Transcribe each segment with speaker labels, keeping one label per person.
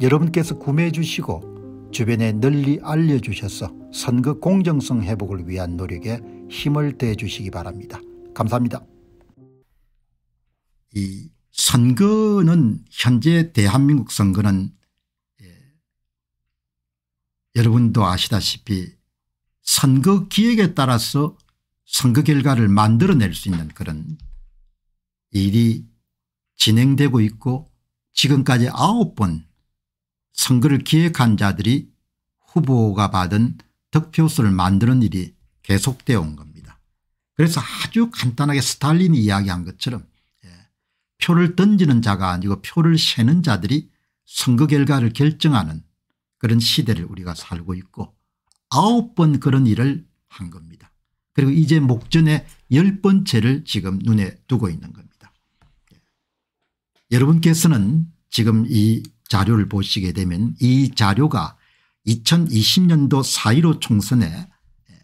Speaker 1: 여러분께서 구매해 주시고 주변에 널리 알려주셔서 선거 공정성 회복을 위한 노력에 힘을 대 주시기 바랍니다. 감사합니다. 이 선거는 현재 대한민국 선거는 예, 여러분도 아시다시피 선거 기획에 따라서 선거 결과를 만들어낼 수 있는 그런 일이 진행되고 있고 지금까지 아홉 번 선거를 기획한 자들이 후보가 받은 득표수를 만드는 일이 계속되어 온 겁니다. 그래서 아주 간단하게 스탈린이 이야기한 것처럼 예, 표를 던지는 자가 아니고 표를 세는 자들이 선거 결과를 결정하는 그런 시대를 우리가 살고 있고 아홉 번 그런 일을 한 겁니다. 그리고 이제 목전에 열 번째를 지금 눈에 두고 있는 겁니다. 예, 여러분께서는 지금 이 자료를 보시게 되면 이 자료가 2020년도 4.15 총선에 예,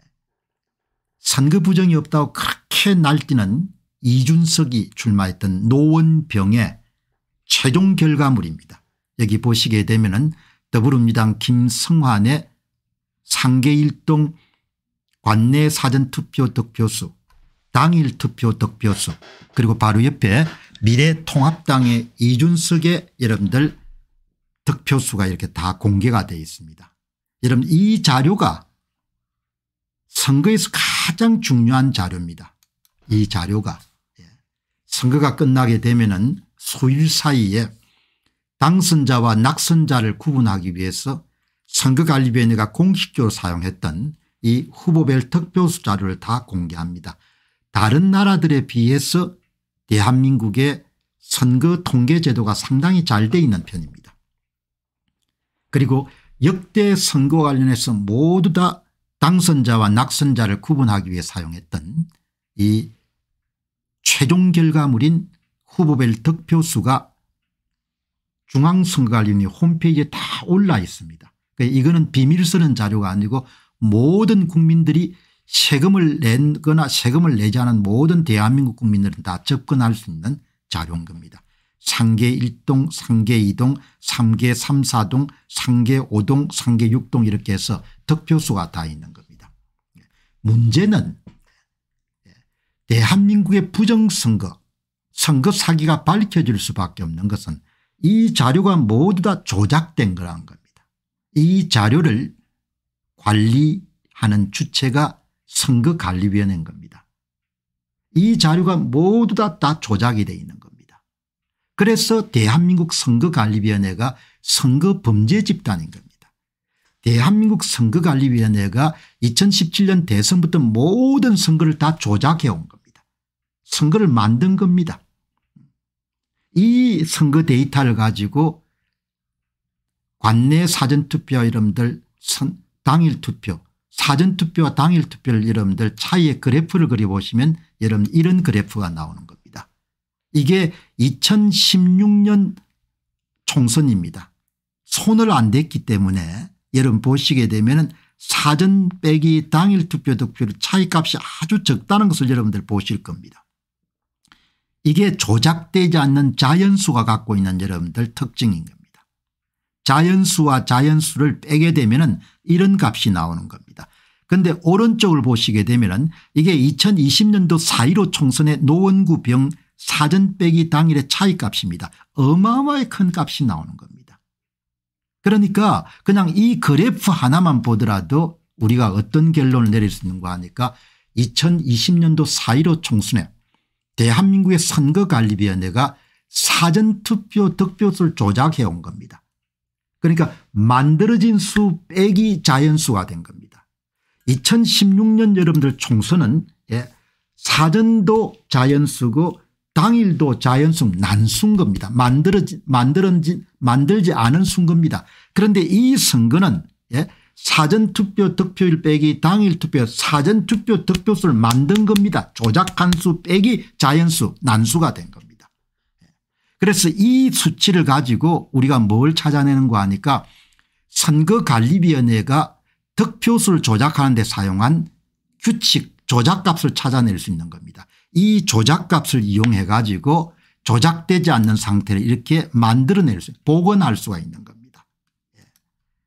Speaker 1: 선거 부정이 없다고 그렇게 날뛰는 이준석이 출마했던 노원병의 최종 결과물입니다. 여기 보시게 되면 은 더불어민주당 김성환의 상계일동 관내 사전투표 득표수 당일 투표 득표수 그리고 바로 옆에 미래통합당의 이준석의 여러분들 득표수가 이렇게 다 공개가 되어 있습니다. 여러분 이 자료가 선거에서 가장 중요한 자료입니다. 이 자료가 예. 선거가 끝나게 되면 은 수일 사이에 당선자와 낙선자를 구분하기 위해서 선거관리위원회가 공식적으로 사용했던 이 후보별 득표수 자료를 다 공개합니다. 다른 나라들에 비해서 대한민국의 선거 통계 제도가 상당히 잘돼 있는 편입니다. 그리고 역대 선거 관련해서 모두 다 당선자와 낙선자를 구분하기 위해 사용했던 이 최종 결과물인 후보별 득표수가 중앙선거관리위 홈페이지에 다 올라 있습니다. 그러니까 이거는 비밀 쓰는 자료가 아니고 모든 국민들이 세금을 내거나 세금을 내지 않은 모든 대한민국 국민들은 다 접근할 수 있는 자료인 겁니다. 상계 1동 상계 2동 상계 3, 4동 상계 5동 상계 6동 이렇게 해서 득표수가 다 있는 겁니다. 문제는 대한민국의 부정선거 선거 사기가 밝혀질 수밖에 없는 것은 이 자료가 모두 다 조작된 거라는 겁니다. 이 자료를 관리하는 주체가 선거관리위원회인 겁니다. 이 자료가 모두 다, 다 조작이 되어 있는 겁니다. 그래서 대한민국 선거관리위원회가 선거범죄 집단인 겁니다. 대한민국 선거관리위원회가 2017년 대선부터 모든 선거를 다 조작해 온 겁니다. 선거를 만든 겁니다. 이 선거 데이터를 가지고 관내 사전투표 이름들 당일 투표 사전투표와 당일 투표를 여러분들 차이의 그래프를 그려보시면 여러분 이런 그래프가 나오는 겁니다. 이게 2016년 총선입니다. 손을 안 댔기 때문에 여러분 보시게 되면 사전 빼기 당일 투표 득표 차이값이 아주 적다는 것을 여러분들 보실 겁니다. 이게 조작되지 않는 자연수가 갖고 있는 여러분들 특징인 겁니다. 자연수와 자연수를 빼게 되면 이런 값이 나오는 겁니다. 그런데 오른쪽을 보시게 되면 이게 2020년도 4.15 총선의 노원구 병 사전 빼기 당일의 차이값입니다. 어마어마하게 큰 값이 나오는 겁니다. 그러니까 그냥 이 그래프 하나만 보더라도 우리가 어떤 결론을 내릴 수있는거아니까 2020년도 4.15 총선에 대한민국의 선거관리위원회가 사전투표 득표수를 조작해 온 겁니다. 그러니까 만들어진 수 빼기 자연수가 된 겁니다. 2016년 여러분들 총선은 예, 사전도 자연수고 당일도 자연순 난순 겁니다. 만들어지, 만들어지, 만들지 않은 순겁니다. 그런데 이 선거는 예? 사전투표 득표율 빼기 당일 투표 사전투표 득표수를 만든 겁니다. 조작한 수 빼기 자연수 난수가 된 겁니다. 예. 그래서 이 수치를 가지고 우리가 뭘 찾아내는 거 하니까 선거관리위원회가 득표수를 조작하는 데 사용한 규칙 조작값을 찾아낼 수 있는 겁니다. 이 조작값을 이용해 가지고 조작되지 않는 상태를 이렇게 만들어낼 수 복원할 수가 있는 겁니다. 예.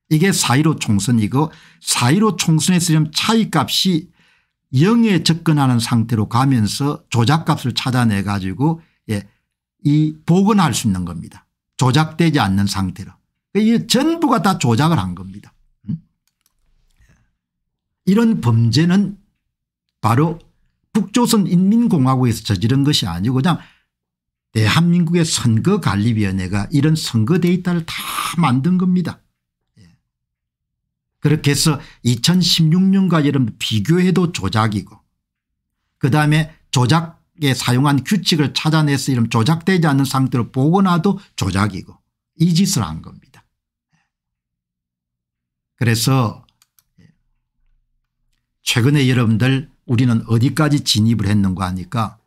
Speaker 1: 이게 4.15 총선이고 4.15 총선에서 차이값이 0에 접근하는 상태로 가면서 조작값을 찾아내 가지고 예, 이 복원할 수 있는 겁니다. 조작되지 않는 상태로. 그러니까 이 전부가 다 조작을 한 겁니다. 음? 이런 범죄는 바로 북조선인민공화국에서 저지른 것이 아니고 그냥 대한민국의 선거관리위원회가 이런 선거 데이터를 다 만든 겁니다. 예. 그렇게 해서 2016년과 여러분 비교해도 조작이고 그다음에 조작에 사용한 규칙을 찾아내서 이런 조작되지 않는 상태로 보고나도 조작이고 이 짓을 한 겁니다. 예. 그래서 최근에 여러분들 우리는 어디까지 진입을 했는가 하니까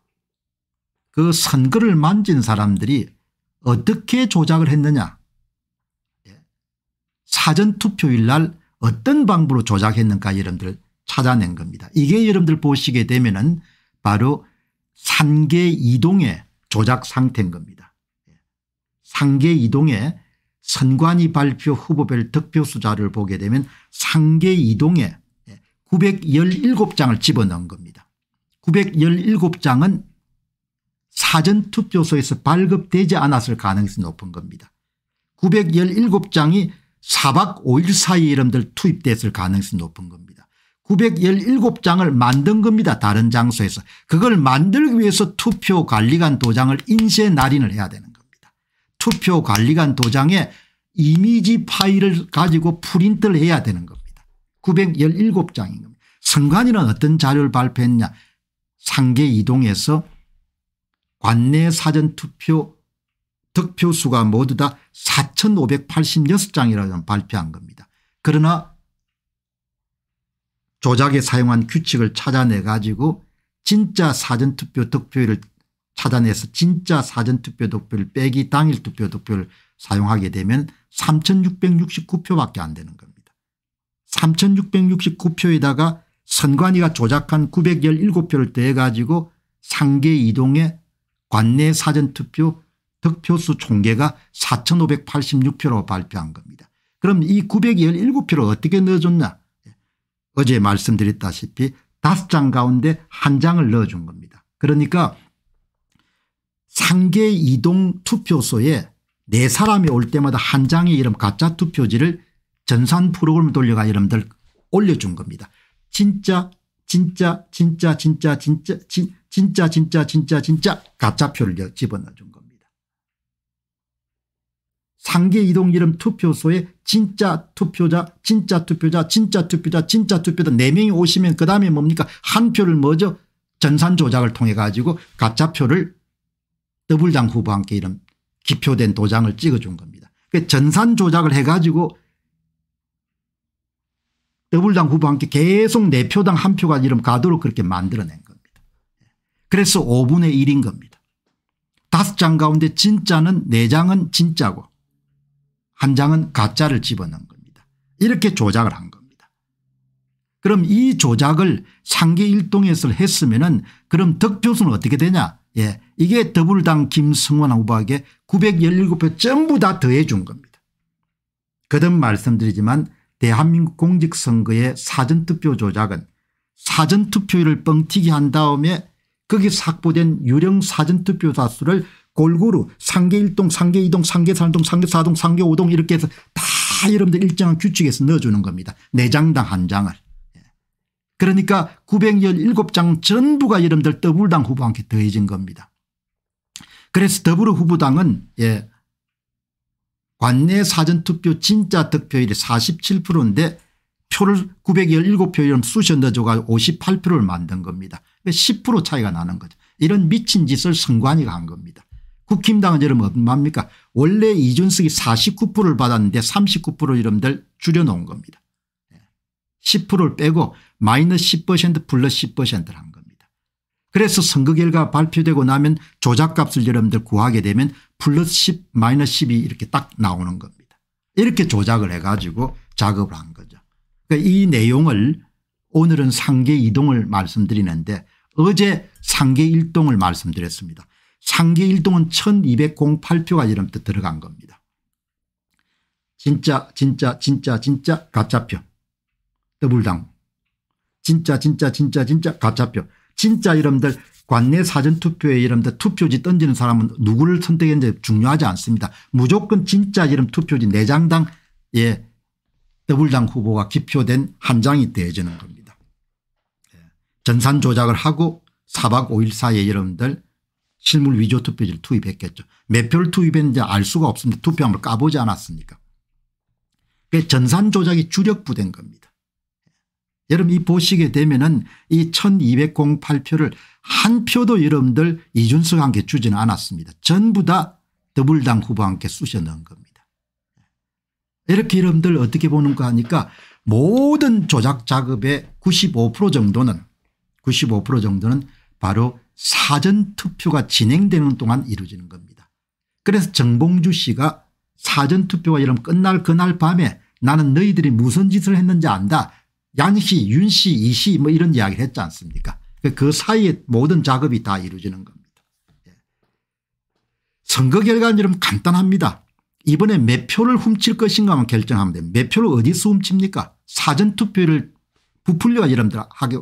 Speaker 1: 그 선거를 만진 사람들이 어떻게 조작을 했느냐 예. 사전투표일 날 어떤 방법으로 조작했는가 여러분들 찾아낸 겁니다. 이게 여러분들 보시게 되면 은 바로 상계 이동의 조작 상태인 겁니다. 예. 상계 이동의 선관위 발표 후보별 득표수자를 보게 되면 상계 이동의 917장을 집어넣은 겁니다. 917장은 사전투표소에서 발급되지 않았을 가능성이 높은 겁니다. 917장이 4박 5일 사이 이름들 투입됐을 가능성이 높은 겁니다. 917장을 만든 겁니다. 다른 장소에서. 그걸 만들기 위해서 투표관리관 도장을 인쇄 날인을 해야 되는 겁니다. 투표관리관 도장에 이미지 파일을 가지고 프린트를 해야 되는 겁니다. 917장인 겁니다. 선관위는 어떤 자료를 발표했냐 상계 이동에서 관내 사전투표 득표수가 모두 다 4586장이라고 발표한 겁니다. 그러나 조작에 사용한 규칙을 찾아내 가지고 진짜 사전투표 득표율을 찾아내서 진짜 사전투표 득표를 빼기 당일 투표 득표를 사용하게 되면 3669표밖에 안 되는 겁니다. 3669표에다가 선관위가 조작한 917표를 더해 가지고 상계 이동의 관내 사전투표 득표수 총계가 4586표로 발표한 겁니다. 그럼 이 917표를 어떻게 넣어줬냐 어제 말씀드렸다시피 5장 가운데 한 장을 넣어준 겁니다. 그러니까 상계 이동 투표소에 네 사람이 올 때마다 한 장의 이름 가짜 투표지를 전산 프로그램을 돌려가 여러분들 올려준 겁니다. 진짜 진짜 진짜 진짜 진짜 진, 진짜 진짜 진짜 진짜 가짜표를 집어넣어 준 겁니다. 상계 이동 이름 투표소에 진짜 투표자 진짜 투표자 진짜 투표자 진짜 투표자 4명이 오시면 그 다음에 뭡니까 한 표를 먼저 전산 조작을 통해 가지고 가짜표를 더블장 후보한테 이름 기표된 도장을 찍어준 겁니다. 그 전산 조작을 해가지고 더블당 후보 와 함께 계속 내 네 표당 한 표가 이름 가도록 그렇게 만들어낸 겁니다. 그래서 5분의 1인 겁니다. 다섯 장 가운데 진짜는 네 장은 진짜고 한 장은 가짜를 집어넣은 겁니다. 이렇게 조작을 한 겁니다. 그럼 이 조작을 상계일동에서 했으면 은 그럼 득표수는 어떻게 되냐 예, 이게 더불당 김승원 후보에게 917표 전부 다 더해 준 겁니다. 거듭 말씀드리지만 대한민국 공직선거의 사전투표 조작은 사전투표율을 뻥튀기 한 다음에 거기 삭보된 유령 사전투표자 수를 골고루 상계 1동 상계 2동 상계 3동 상계 4동 상계 5동 이렇게 해서 다 여러분들 일정한 규칙에서 넣어주는 겁니다. 4장당 한 장을. 예. 그러니까 917장 전부가 여러분들 더불당 후보한테 더해진 겁니다. 그래서 더불어 후보당은 예, 관내 사전투표 진짜 득표율이 47%인데 표를 917표를 쑤셔넣어줘가 58표를 만든 겁니다. 10% 그러니까 차이가 나는 거죠. 이런 미친 짓을 선관위가 한 겁니다. 국힘당은 여러분 얼마입니까 원래 이준석이 49%를 받았는데 39% 이름들 줄여놓은 겁니다. 10%를 예. 빼고 마이너스 10% 플러스 10%를 한 그래서 선거 결과 발표되고 나면 조작값을 여러분들 구하게 되면 플러스 10 마이너스 10이 이렇게 딱 나오는 겁니다. 이렇게 조작을 해가지고 작업을 한 거죠. 그러니까 이 내용을 오늘은 상계 이동을 말씀드리는데 어제 상계 일동을 말씀드렸습니다. 상계 일동은 1208표가 여러분들 들어간 겁니다. 진짜 진짜 진짜 진짜 가짜표 더블당 진짜 진짜 진짜 진짜 가짜표 진짜 이름들 관내 사전투표에 이름들 투표지 던지는 사람은 누구를 선택했는지 중요하지 않습니다. 무조건 진짜 이름 투표지 내장당 에 예, 더블당 후보가 기표된 한 장이 되어지는 겁니다. 예. 전산 조작을 하고 4박 5일 사이에 여러분들 실물 위조 투표지를 투입했겠죠. 몇 표를 투입했는지 알 수가 없습니다. 투표함을 까보지 않았으니까. 전산 조작이 주력부된 겁니다. 여러분 이 보시게 되면은 이 1208표를 한 표도 여러분들 이준석 한테 주지는 않았습니다. 전부 다 더불당 후보한테 쑤셔 넣은 겁니다. 이렇게 여러분들 어떻게 보는가 하니까 모든 조작 작업의 95% 정도는 95% 정도는 바로 사전투표가 진행되는 동안 이루어지는 겁니다. 그래서 정봉주 씨가 사전투표가 여러분 끝날 그날 밤에 나는 너희들이 무슨 짓을 했는지 안다. 양씨 윤씨 이씨 뭐 이런 이야기를 했지 않습니까 그, 그 사이에 모든 작업이 다 이루어지는 겁니다. 예. 선거 결과는 좀 간단합니다. 이번에 몇 표를 훔칠 것인가만 결정하면 됩니다. 몇 표를 어디서 훔칩니까 사전투표를 부풀려 여러분들 하기,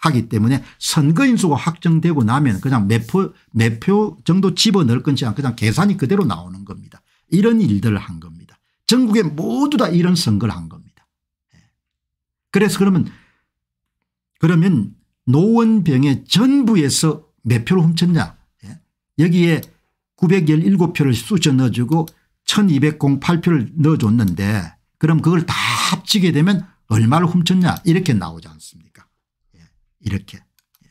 Speaker 1: 하기 때문에 선거인수가 확정되고 나면 그냥 몇 표, 몇표 정도 집어넣을 건지 그냥 계산이 그대로 나오는 겁니다. 이런 일들을 한 겁니다. 전국에 모두 다 이런 선거를 한 겁니다. 그래서 그러면 그러면 노원병의 전부에서 몇 표를 훔쳤냐 예. 여기에 917표를 쑤셔 넣어주고 1208표를 넣어줬는데 그럼 그걸 다 합치게 되면 얼마를 훔쳤냐 이렇게 나오지 않습니까 예. 이렇게 예.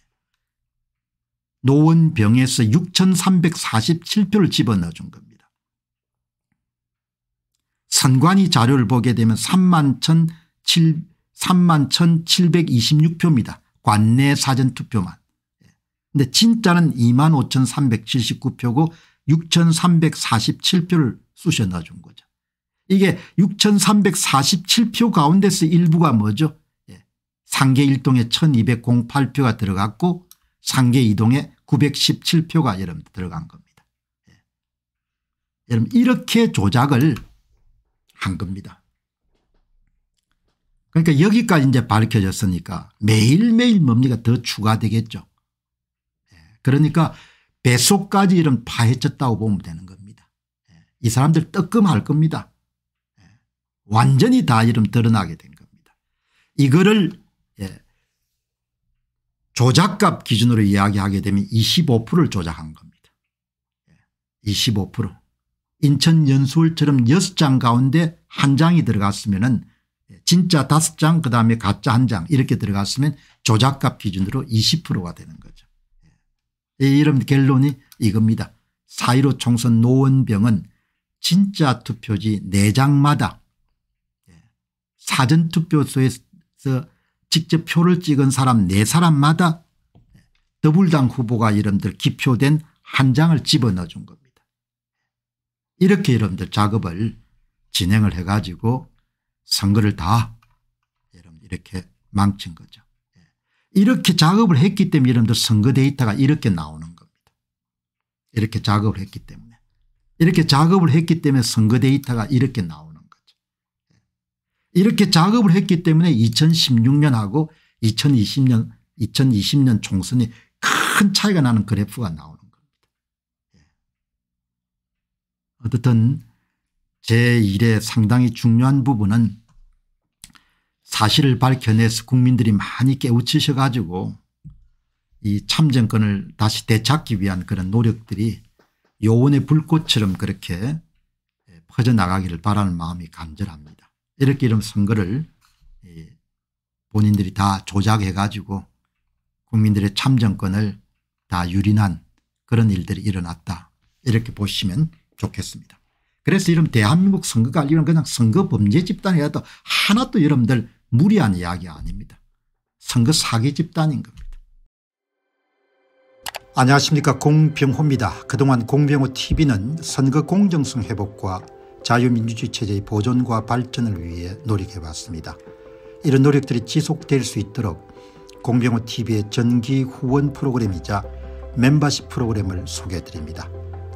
Speaker 1: 노원병에서 6347표를 집어넣어준 겁니다. 선관위 자료를 보게 되면 3 1 7 3만 1726표입니다. 관내 사전투표만. 근데 진짜는 2만 5379표고 6347표를 쑤셔넣어준 거죠. 이게 6347표 가운데서 일부가 뭐죠 예. 상계 1동에 1208표가 들어갔고 상계 2동에 917표가 여러분 들어간 겁니다. 예. 여러분 이렇게 조작을 한 겁니다. 그러니까 여기까지 이제 밝혀졌으니까 매일매일 뭡니까 더 추가되겠죠. 예. 그러니까 배속까지 이런 파헤쳤다고 보면 되는 겁니다. 예. 이 사람들 뜨끔할 겁니다. 예. 완전히 다 이름 드러나게 된 겁니다. 이거를 예 조작값 기준으로 이야기하게 되면 25%를 조작한 겁니다. 25% 인천 연수홀처럼 6장 가운데 1장이 들어갔으면 은 진짜 다섯 장 그다음에 가짜 한장 이렇게 들어갔으면 조작값 기준으로 20%가 되는 거죠. 예. 이런 결론이 이겁니다. 4.15 총선 노원병은 진짜 투표지 4장마다 예, 사전투표소에서 직접 표를 찍은 사람 4사람마다 예, 더불당 후보가 이름들 기표된 한 장을 집어넣어 준 겁니다. 이렇게 이름들 작업을 진행을 해가지고 선거를 다 예, 여러분 이렇게 망친 거죠. 예. 이렇게 작업을 했기 때문에 여러분들 선거 데이터가 이렇게 나오는 겁니다. 이렇게 작업을 했기 때문에. 이렇게 작업을 했기 때문에 선거 데이터가 이렇게 나오는 거죠. 예. 이렇게 작업을 했기 때문에 2016년하고 2020년 2020년 총선이 큰 차이가 나는 그래프가 나오는 겁니다. 어떻든 제1의 상당히 중요한 부분은 사실을 밝혀내서 국민들이 많이 깨우치셔 가지고 이 참정권을 다시 되찾기 위한 그런 노력들이 요원의 불꽃처럼 그렇게 퍼져나가기를 바라는 마음이 간절합니다. 이렇게 이런 선거를 본인들이 다 조작해 가지고 국민들의 참정권을 다 유린한 그런 일들이 일어났다 이렇게 보시면 좋겠습니다. 그래서 이런 대한민국 선거관리는 그냥 선거 범죄 집단이라도 하나도 여러분들 무리한 이야기 아닙니다. 선거 사기 집단인 겁니다. 안녕하십니까 공병호입니다. 그동안 공병호 tv는 선거 공정성 회복과 자유민주주의 체제의 보존과 발전을 위해 노력해봤습니다. 이런 노력들이 지속될 수 있도록 공병호 tv의 전기 후원 프로그램이자 멤버십 프로그램을 소개해드립니다.